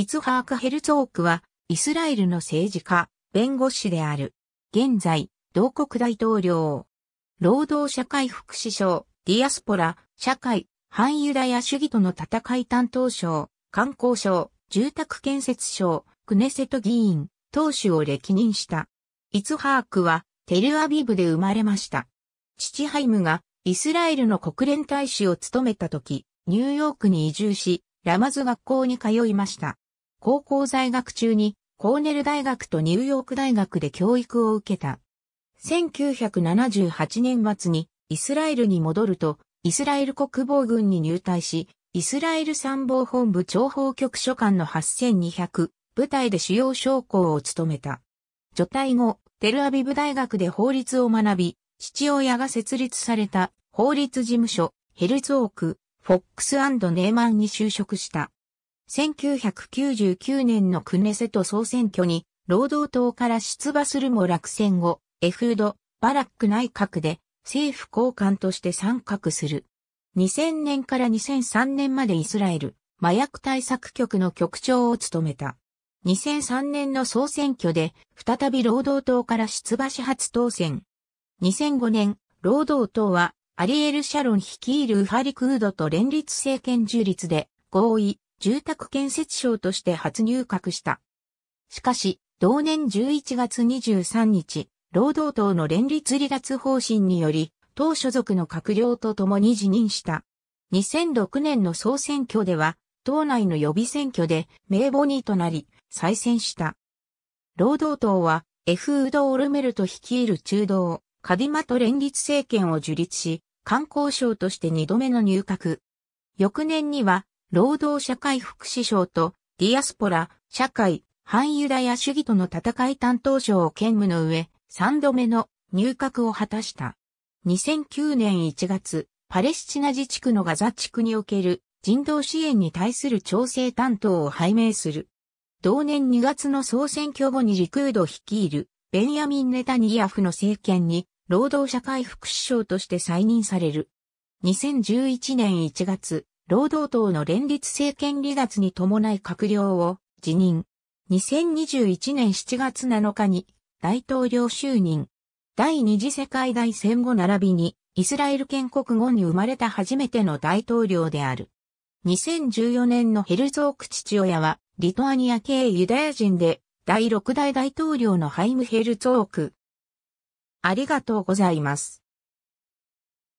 イツハーク・ヘルツォークは、イスラエルの政治家、弁護士である。現在、同国大統領。労働社会福祉省、ディアスポラ、社会、反ユダヤ主義との戦い担当省、観光省、住宅建設省、クネセト議員、党首を歴任した。イツハークは、テルアビブで生まれました。父ハイムが、イスラエルの国連大使を務めた時、ニューヨークに移住し、ラマズ学校に通いました。高校在学中にコーネル大学とニューヨーク大学で教育を受けた。1978年末にイスラエルに戻ると、イスラエル国防軍に入隊し、イスラエル参謀本部諜報局所管の8200部隊で主要将校を務めた。除隊後、テルアビブ大学で法律を学び、父親が設立された法律事務所、ヘルツオーク、フォックスネーマンに就職した。1999年のクネセト総選挙に労働党から出馬するも落選後、エフード・バラック内閣で政府高官として参画する。2000年から2003年までイスラエル麻薬対策局の局長を務めた。2003年の総選挙で再び労働党から出馬し初当選。2005年、労働党はアリエル・シャロン率いるウハリクードと連立政権樹立で合意、住宅建設省として初入閣した。しかし、同年11月23日、労働党の連立離脱方針により、党所属の閣僚と共に辞任した。2006年の総選挙では、党内の予備選挙で名簿にとなり、再選した。労働党は、F ウド・オルメルト率いる中道、カディマと連立政権を樹立し、観光省として二度目の入閣。翌年には、労働社会福祉省とディアスポラ、社会、反ユダヤ主義との戦い担当省を兼務の上、3度目の入閣を果たした。2009年1月、パレスチナ自治区のガザ地区における人道支援に対する調整担当を拝命する。同年2月の総選挙後にリクード率いるベンヤミン・ネタニヤフの政権に労働社会福祉省として再任される。2011年1月、労働党の連立政権離脱に伴い閣僚を辞任。2021年7月7日に大統領就任。第二次世界大戦後並びにイスラエル建国後に生まれた初めての大統領である。2014年のヘルゾーク父親はリトアニア系ユダヤ人で第6代大統領のハイム・ヘルツーク。ありがとうございます。